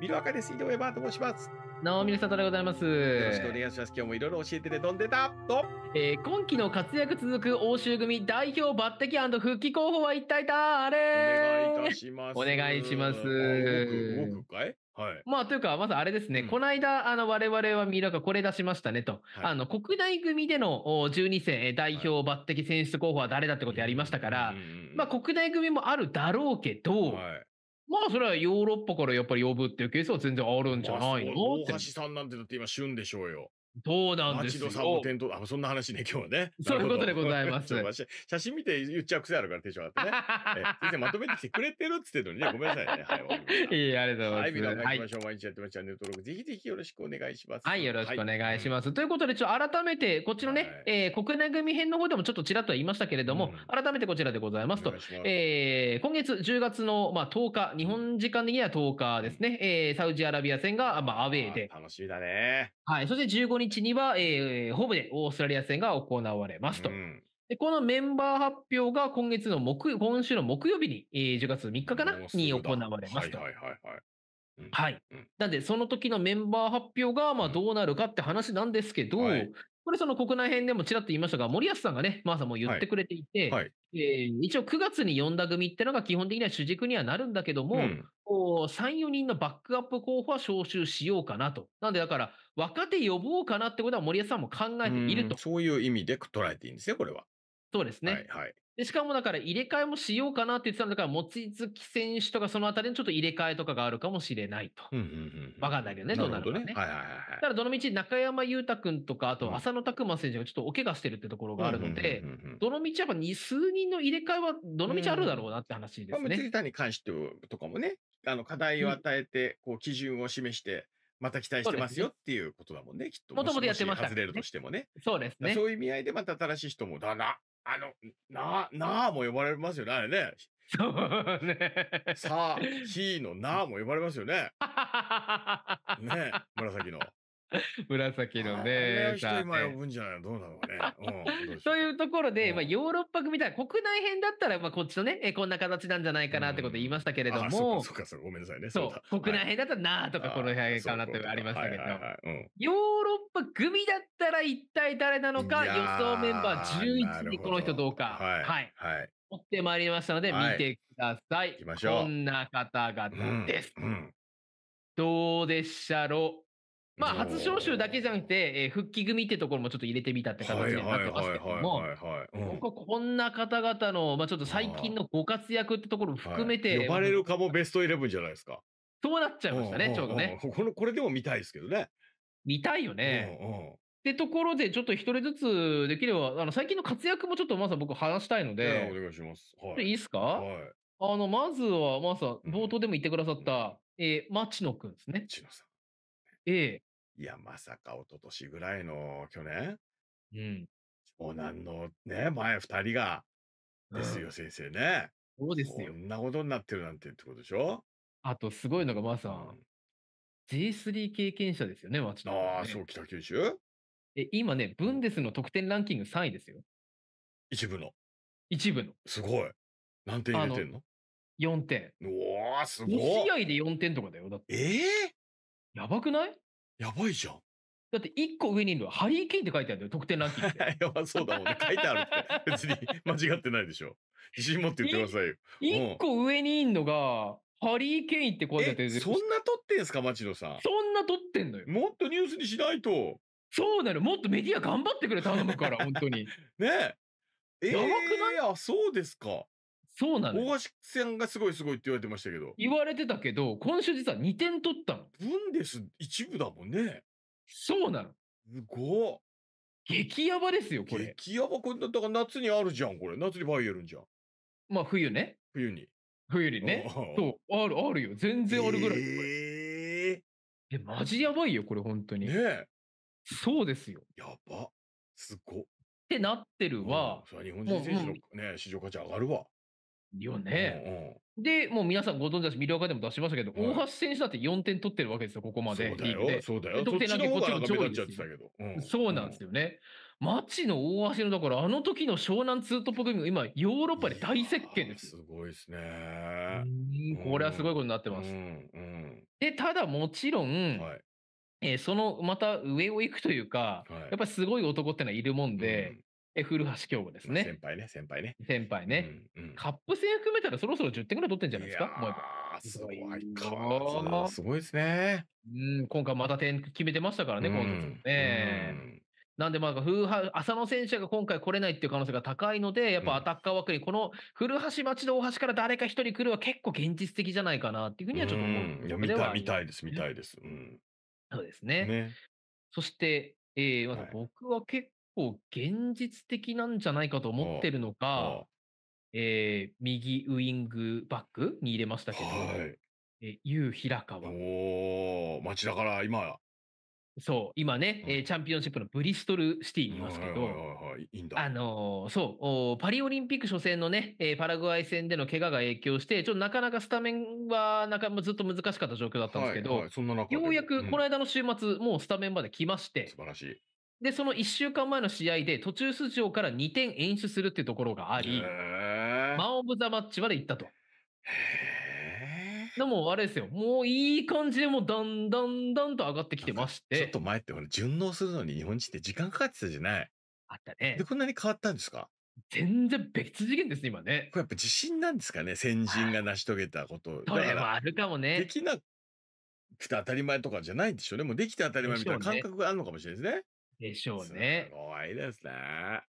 ミルアカです。井上バーと申します。なおみなさんとでございます。よろしくお願いします。今日もいろいろ教えてでどんでたと、えー、今季の活躍続く欧州組代表抜擢復帰候補は一体誰お願いいたします。お願いします。動くかいはい、まあ、というか、まずあれですね、うん、この間、あの、我々はミラカこれ出しましたねと、はい、あの、国内組での12戦代表抜擢選出候補は誰だってことやりましたから、はい、まあ、国内組もあるだろうけど、はい、まあ、それはヨーロッパからやっぱり呼ぶっていうケースは全然あるんじゃないの大橋さんなんてだって今、旬でしょうよ。そうなんですよ。町戸さんも店頭、あ、そんな話ね、今日はね。そういうことでございます。写真見て言っちゃう癖あるから、テンション上がってね。先生、まとめてきてくれてるっつってのにね、ごめんなさいね。はい。い い、ありがとうございます。はい、皆さん、毎日やってます。チャンネル登録、ぜひぜひよろしくお願いします。はい、よろしくお願いします。ということで、ちょっと改めて、こっちのね、え国内組編の方でもちょっとちらっと言いましたけれども、改めてこちらでございますと、え今月10月の、まあ、10日、日本時間的には10日ですね、えサウジアラビア戦が、まあ、アウェーで。楽しみだね。はい。そして15 15日には、えー、ホームでオーストラリア戦が行われますと。うんで、このメンバー発表が今月の木、今週の木曜日に、えー、10月3日かなに行われますと。はいはいはい、はい。うん、はい。なんで、その時のメンバー発表が、まあ、どうなるかって話なんですけど、うんはい、これその国内編でもちらっと言いましたが、森保さんがね、マーさんも言ってくれていて、はいはい、えー、一応9月に呼んだ組ってのが基本的には主軸にはなるんだけども、うん、3、4人のバックアップ候補は招集しようかなと。なんでだから、若手呼ぼうかなってことは森保さんも考えていると。うそういう意味で捉えていいんですよ、これは。そうですね。はい、はいで、しかもだから入れ替えもしようかなって言ってたんだから、望月選手とかそのあたりのちょっと入れ替えとかがあるかもしれないと。わ、うんうん、かんないけどね、どうなるかね。ねはいはいはい。だからどの道中山裕太君とか、あと浅野拓磨選手がちょっとお怪我してるってところがあるので、どの道やっぱ二数人の入れ替えはどの道あるだろうなって話ですね。望、うん、月、田に関してとかもね、あの課題を与えて、こう基準を示して、また期待してますよっていうことだもんね、きっと。もともとやってました、ね。外れるとしてもね。そうですね。そういう意味合いでまた新しい人もだな、あの、な、なあも呼ばれますよね、あれね。そうね。さあ、ひーのなあも呼ばれますよね。ね、紫の。紫のね。と今呼ぶんじゃないのどうなのか うん、そういうところで、うん、まあ、ヨーロッパ組だ国内編だったら、まあ、こっちのねえ、こんな形なんじゃないかなってこと言いましたけれども。うん、そうか、そか、ごめんなさいね。そう。そう国内編だったらなとか、この辺かなってありましたけど、ヨーロッパ組だったら一体誰なのか、予想メンバー11にこの人どうか。はい。はい。はい持ってまいりましたので、見てください。はい、こんな方々です。どうでしたろまあ、初招集だけじゃなくて、えー、復帰組ってところもちょっと入れてみたって形になってますけども、僕はこんな方々の、まあ、ちょっと最近のご活躍ってところも含めて、はい、呼ばれるかもベストイレブンじゃないですか。そうなっちゃいましたね、ちょうどね。この、これでも見たいですけどね。見たいよね。うんうんってところで、ちょっと一人ずつできれば、あの、最近の活躍もちょっとまは僕話したいので。お願いします。はい。いいっすかはい。あの、まずは、まずは、冒頭でも言ってくださった、えー、町野くんですね。町野さん。ええいや、まさか一昨年ぐらいの去年うん。おなんのね、前二人が、ですん。よ、先生ね。そうですこよ。んなことになってるなんてってことでしょあと、すごいのが、まあさん。J3 経験者ですよね、町田君ああ、そう、北九州え、今ね、ブンデスの得点ランキング3位ですよ。一部の。一部の。すごい。何点入れての、んの4点。おー、すご1試合で4点とかだよ。だって。ええやばくないやばいじゃん。だって1個上にいるのはハリー・ケインって書いてあるんだよ、得点ランキング。やばそうだもんね。書いてあるって。別に 間違ってないでしょ。自信持って言ってくださいよ。1個上にいるのが、ハリー・ケインって書いてあってそんな取ってんすか、町野さん。そんな取ってんのよ。もっとニュースにしないと。そうなの。もっとメディア頑張ってくれ、頼むから、本当に。ねえ。えー、やばくないあ、そうですか。そうなの大橋さんがすごいすごいって言われてましたけど。言われてたけど、今週実は2点取ったの。ブンデス一部だもんね。そうなの。すごっ。激ヤバですよ、これ。激ヤバ、これ、だから夏にあるじゃん、これ。夏にバイエルンじゃん。まあ、冬ね。冬に。冬にね。そう、ある、あるよ。全然あるぐらい。ええー。え、マジやばいよ、これ、本当に。ねえ。そうですよ。やば。すごっ。ってなってるわ。うん、それは日本人選手のね、市場価値上がるわ。よね。で、もう皆さんご存知だし、ミリアカでも出しましたけど、大橋選手だって4点取ってるわけですよ、ここまで。そうだよ、そうだよ。得点なんこっちの上位ですよ。そうなんですよね。マチの大橋の、だからあの時の湘南ツートップ組が今、ヨーロッパで大接見です。すごいですね。これはすごいことになってます。で、ただもちろん、えー、そのまた上を行くというか、はい、やっぱりすごい男ってのはいるもんで、え、古橋京吾ですね。先輩ね、先輩ね。先輩ね。うんうん、カップ戦含めたらそろそろ10点ぐらい取ってんじゃないですかああ、すごいか。すごいですね。うん、今回また点決めてましたからね、うん、今ね。うんなんで、まあ、風波、浅野選手が今回来れないっていう可能性が高いので、やっぱアタッカー枠に、この古橋町の大橋から誰か一人来るは結構現実的じゃないかなっていうふうにはちょっと思う、うん。いや、見たい、見たいです、見たいです。うん、そうですね。ねそして、えー、ま、僕は結構現実的なんじゃないかと思ってるのか、えー、右ウイングバックに入れましたけど、はい、えー、ヒラカワ。お町だから今。そう、今ね、うん、えチャンピオンシップのブリストルシティにいますけど、あのー、そう、パリオリンピック初戦のね、えー、パラグアイ戦での怪我が影響して、ちょっとなかなかスタメンはなかずっと難しかった状況だったんですけど、ようやくこの間の週末、うん、もうスタメンまで来まして、素晴らしい。で、その1週間前の試合で途中出場から2点演出するっていうところがあり、マン・オブ・ザ・マッチまで行ったと。でもあれですよ、もういい感じでもうだんだんだんと上がってきてまして。ちょっと前って俺順応するのに日本人って時間かかってたじゃないあったね。で、こんなに変わったんですか全然別次元ですね、今ね。これやっぱ自信なんですかね、先人が成し遂げたこと。それもあるかもね。できなくて当たり前とかじゃないんでしょうね。もうできて当たり前みたいな感覚があるのかもしれないですね。でしょうね。すごいですね。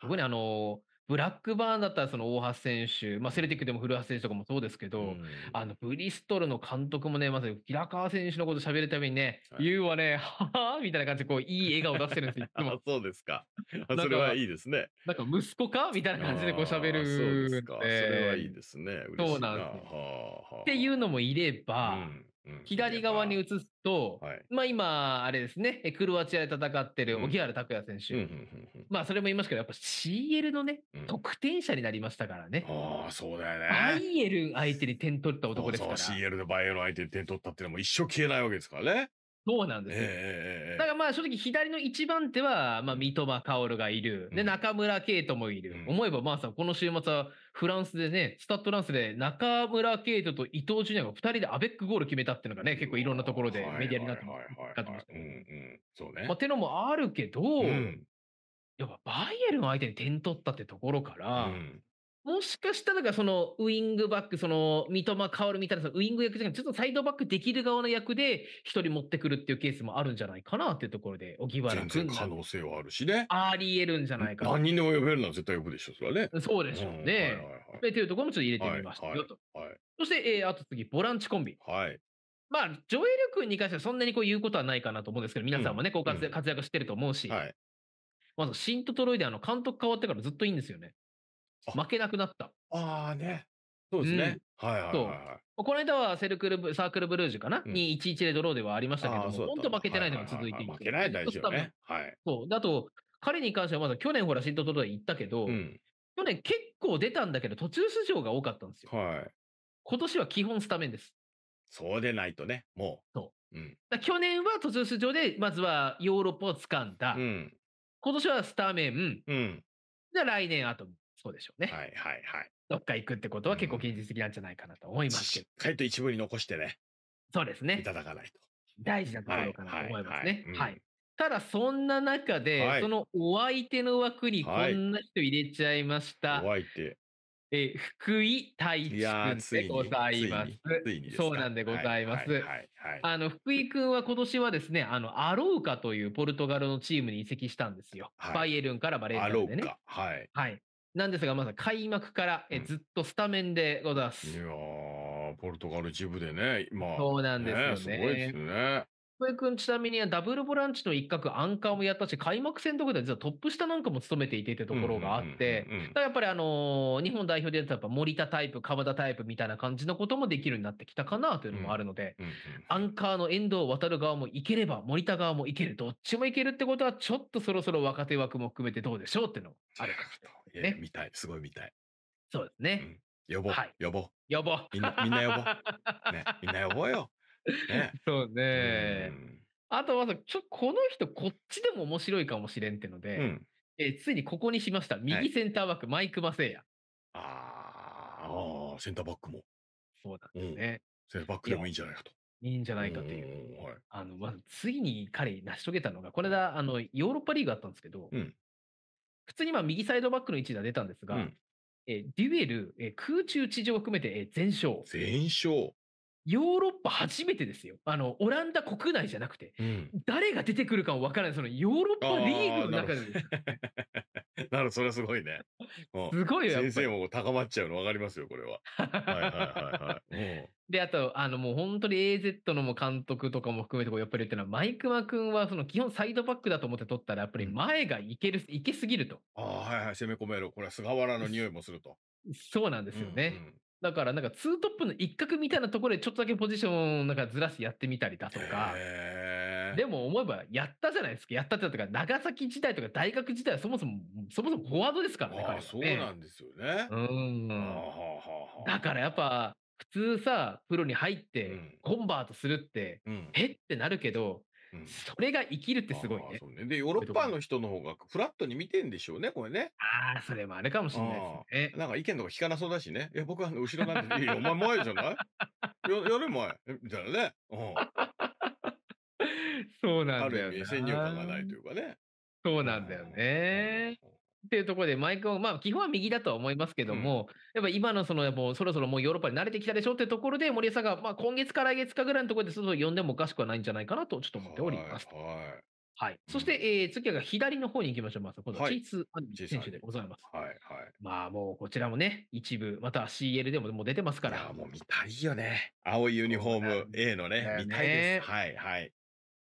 特にあの、ブラックバーンだったらその大橋選手、まあ、セルティックでも古橋選手とかもそうですけど、うん、あのブリストルの監督もね、まず平川選手のこと喋るためにね、はい、は、ね、はあみたいな感じでこう、いい笑顔出してるんですよ、いつも。そうですか。それはいいですね。なんか息子かみたいな感じでこう喋る。そうですか。それはいいですね。そうなんです、はあ、っていうのもいれば、うん左側に移すと、まあ今、あれですね、クロアチアで戦ってる荻原拓也選手、まあそれも言いましたけど、やっぱ CL のね、得点者になりましたからね。ああ、そうだよね。エル相手に点取った男ですから。そう CL でバイエル相手に点取ったっていうのも一生消えないわけですからね。そうなんですだからまあ正直左の一番手は、まあ三笘薫がいる、で中村敬斗もいる、思えばまあさ、この週末はフランスでね、スタッドランスで中村敬斗と伊東純也が2人でアベックゴール決めたっていうのがね、結構いろんなところでメディアになってましたね。そうね。まあ、てのもあるけど、うん、やっぱバイエルン相手に点取ったってところから、うんもしかしたらそのウイングバック、その三笘薫みたいなそのウイング役じゃなくて、ちょっとサイドバックできる側の役で一人持ってくるっていうケースもあるんじゃないかなっていうところで、荻原君。全然可能性はあるしね。あり得るんじゃないかな。何人でも呼べるのは絶対呼ぶでしょ、それはね。そうでしょうね。うんはいはいはい、というところもちょっと入れてみましたよと。はいはいそして、えー、あと次、ボランチコンビ。はい。まあ、上ョ力君に関してはそんなにこう言うことはないかなと思うんですけど、皆さんもね、こう活躍,、してると思うし、うんうん、はい、まず、シントトロイであの監督変わってからずっといいんですよね。負けなくなった。ああね。そうですね。うん、はいはい、はい、この間はセルクルサークルブルージュかな、うん、に1-1でドローではありましたけど本当負けてないのが続いていて、はいはい、負けない大丈夫ね。そう。だと、彼に関してはまだ去年ほらシントトロで行ったけど、うん、去年結構出たんだけど途中出場が多かったんですよ。はい。今年は基本スタメンです。そうでないとね、もう。そう。うん、去年は途中出場で、まずはヨーロッパを掴んだ。うん、今年はスタメン。うん、じゃあ来年アトム。そうでしょうね。はいはいはい。どっか行くってことは結構現実的なんじゃないかなと思いますけど。しっかりと一部に残してね。そうですね。いただかないと。大事なところかなと思いますね。はい。ただ、そんな中で、はい、そのお相手の枠にこんな人入れちゃいました。はい、お相手。え福井太一君でございます。そうなんでございます。あの、福井君は今年はですね、あの、アローカというポルトガルのチームに移籍したんですよ。はい、バイエルンからバレータインでね。アローカ。はい。はい。なんですが、まず開幕からえずっとスタメンでございます。いやー、ポルトガル一部でね、今。そうなんですよね。ねすごいですね。福江君、ちなみにダブルボランチの一角、アンカーもやったし、開幕戦とかでは実はトップ下なんかも務めていてってところがあって、やっぱりあのー、日本代表でやったぱ森田タイプ、鎌田タイプみたいな感じのこともできるようになってきたかなというのもあるので、アンカーの遠藤渡る側もいければ、森田側もいける、どっちもいけるってことは、ちょっとそろそろ若手枠も含めてどうでしょうっていうのもあるかなと。ね。たい。すごい見たい。そうですね。うん、呼ぼう、はい、呼ぼう。呼ぼう。みんな、みんな呼ぼう。ね、みんな呼ぼうよ。ね。そうね。うあとは、ちょ、この人、こっちでも面白いかもしれんってので、うん、えついにここにしました。右センターバック、はい、マイク・マセイヤ。ああ、センターバックも。そうなんですね。センターバックでもいいんじゃないかと。いいんじゃないかという。はい、あの、まず、ついに彼成し遂げたのが、これだ、あの、ヨーロッパリーグあったんですけど、うん、普通にまあ右サイドバックの位置では出たんですが、うん、えデュエル、え空中地上を含めて、全勝。全勝。ヨーロッパ初めてですよ。あの、オランダ国内じゃなくて、うん、誰が出てくるかもわからない、そのヨーロッパリーグの中でです。なるそれはすごいね。すごいよ。先生も高まっちゃうの分かりますよ、これは。はいはいはいはい。で、あと、あの、もう本当に AZ のも監督とかも含めて、やっぱり言ってのは、マイクマ君は、その基本サイドバックだと思って取ったら、やっぱり前がいける、いけすぎると。ああ、はいはい、攻め込める。これは菅原の匂いもすると。そうなんですよね。うんうんだから、なんか、ツートップの一角みたいなところで、ちょっとだけポジションをなんかずらしてやってみたりだとか、へでも思えば、やったじゃないですか。やったってとか、長崎時代とか大学時代はそもそも、そもそもフォワードですからね、彼はねそうなんですよね。うん。だからやっぱ、普通さ、プロに入って、コンバートするって、うん、へってなるけど、うん、それが生きるってすごいね。ねで、ヨーロッパの人の方がフラットに見てんでしょうね、これね。ああ、それもあれかもしれないですね。なんか意見とか聞かなそうだしね。いや、僕は後ろなんで、いや、お前前じゃないや、やれ前。みたいなね。うん。そうなんだよね。先入観がないというかね。そうなんだよね。っていうところで、マイクを、まあ、基本は右だとは思いますけども、うん、やっぱ今のその、もうそろそろもうヨーロッパに慣れてきたでしょってところで、森さんが、まあ、今月か来月かぐらいのところで、そろそろ呼んでもおかしくはないんじゃないかなと、ちょっと思っております。はい、はいはい。そして、えー、次は左の方に行きましょう。まず、このチーツ・アンビ選手でございます。はい、はい、まあ、もう、こちらもね、一部、また CL でももう出てますから。いや、もう見たいよね。青いユニフォーム A のね、ね見たいです。はい、はい。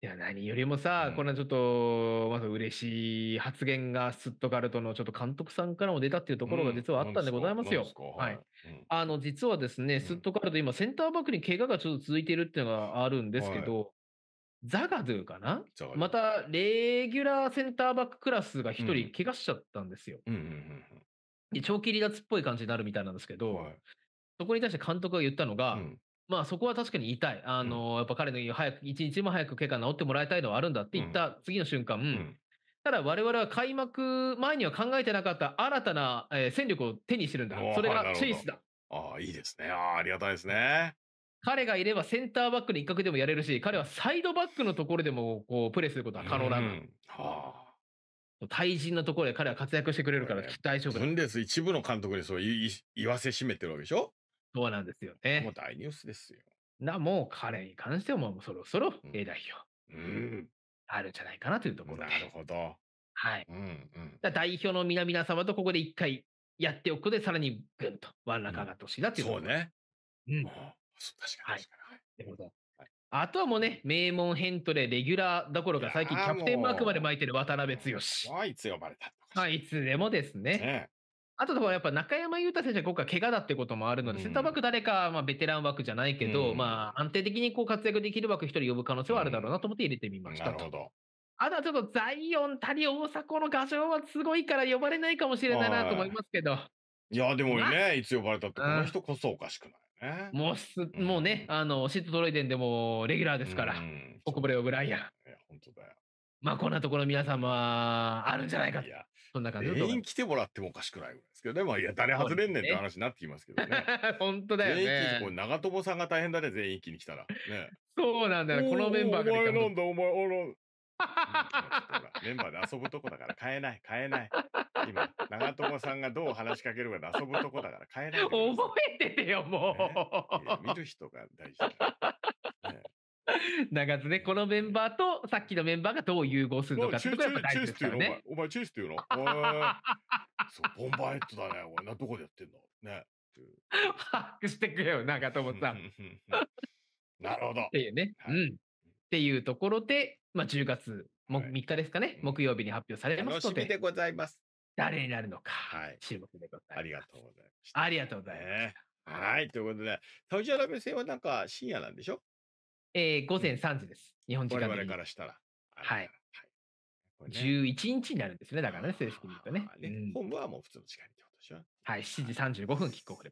いや、何よりもさ、うんこんなちょっと、まず嬉しい発言が、スットガルトのちょっと監督さんからも出たっていうところが実はあったんでございますよ。ははいうんあの、実はですね、スットガルト、今、センターバックに怪我がちょっと続いているっていうのがあるんですけど、ザガドゥかなまた、レギュラーセンターバッククラスが一人怪我しちゃったんですよ。で長期離脱っぽい感じになるみたいなんですけど、はいそこに対して監督が言ったのが、うんまあそこは確かに痛い。あの、うん、やっぱ彼の早く、一日も早く怪我治ってもらいたいのはあるんだって言った次の瞬間、うん、ただ我々は開幕前には考えてなかった新たな、えー、戦力を手にしてるんだ。それがチェイスだ。ああ、いいですね。ああ、ありがたいですね。彼がいればセンターバックの一角でもやれるし、彼はサイドバックのところでもこうプレーすることは可能だ。うん、はあ対人のところで彼は活躍してくれるから大丈夫。分です一部の監督にそう言わせしめてるわけでしょそうなんですよね。もう大ニュースですよ。な、もう彼に関してはもうそろそろ A 代表、うん、あるんじゃないかなというところで。なるほど。はい。うんうん、代表の皆々様とここで一回やっておくで、さらにぐんとワンランク上がってしいなというころ、うん、そうね。うん。う確かに確かに。はい。はいあとはもうね、名門ヘントでレギュラーどころか、最近キャプテンマークまで巻いてる渡辺剛。はい、いつ呼ばれた。はい、いつでもですね。ねあともやっぱ中山雄太選手は今回怪我だってこともあるので、センターバック誰か、まあ、ベテラン枠じゃないけど、まあ、安定的にこう活躍できる枠一人呼ぶ可能性はあるだろうなと思って入れてみましたあとはちょっとザイオン、タリ、大迫の画像はすごいから呼ばれないかもしれないなと思いますけど。いや、でもね、いつ呼ばれたって、この人こそおかしくない。ね、もうす、もうね、あの、シットトロイデンでもレギュラーですから、こブレオブライアン。本当だよ。まあ、こんなところ皆様、あるんじゃないかと。そんな感じ全員来てもらってもおかしくないぐらいですけどね。まあ、いや、誰外れんねんって話になってきますけどね。本 当だよね。全員これ長友さんが大変だね、全員一気に来たら。ね、そうなんだよ、このメンバーが。お前なんだ、お前、おら。メンバーで遊ぶとこだから変えない、変えない。今、長友さんがどう話しかけるかで遊ぶとこだから変えない。覚えててよ、もう。見る人が大事だ。長津ね、このメンバーとさっきのメンバーがどう融合するのかってことやっぱ大事ですからね。お前チェイスっていうのそう、ボンバーヘッドだね。お前な、どこでやってんのね。ハックしてくれよ、長友さん。なるほど。っていうね、はい。うん。っていうところで、まあ、10月も、はい、3日ですかね、木曜日に発表されますので。でございます。誰になるのか、はい、注目でございます。ありがとうございました。ありがとうございます。はい、ということで、サウジアラビア戦はなんか深夜なんでしょえー、午前3時です。日本時間我々からしたら。はい。ね、11日になるんですね。だからね、正式に言うとね。ねうん、本部はもう普通の時間にはい、7時35分キックオフで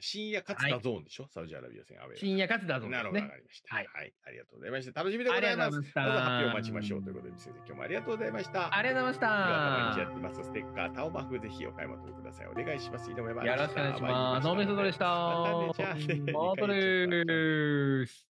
深夜勝つゾーンでしょ、はい、サウジアラビア戦アウェイ。深夜勝つゾーン、ね、なるほど、わかりました、はい。はい。ありがとうございました。楽しみでございます。まぞ発表待ちましょうということで、先生、今日もありがとうございました。ありがとうございました。今日は毎日やってます。ステッカー、タオマフ、ぜひお買い求めください。お願いします。井上よろしくお願いします。ノーメソドでした。またね、じゃあね。またねー。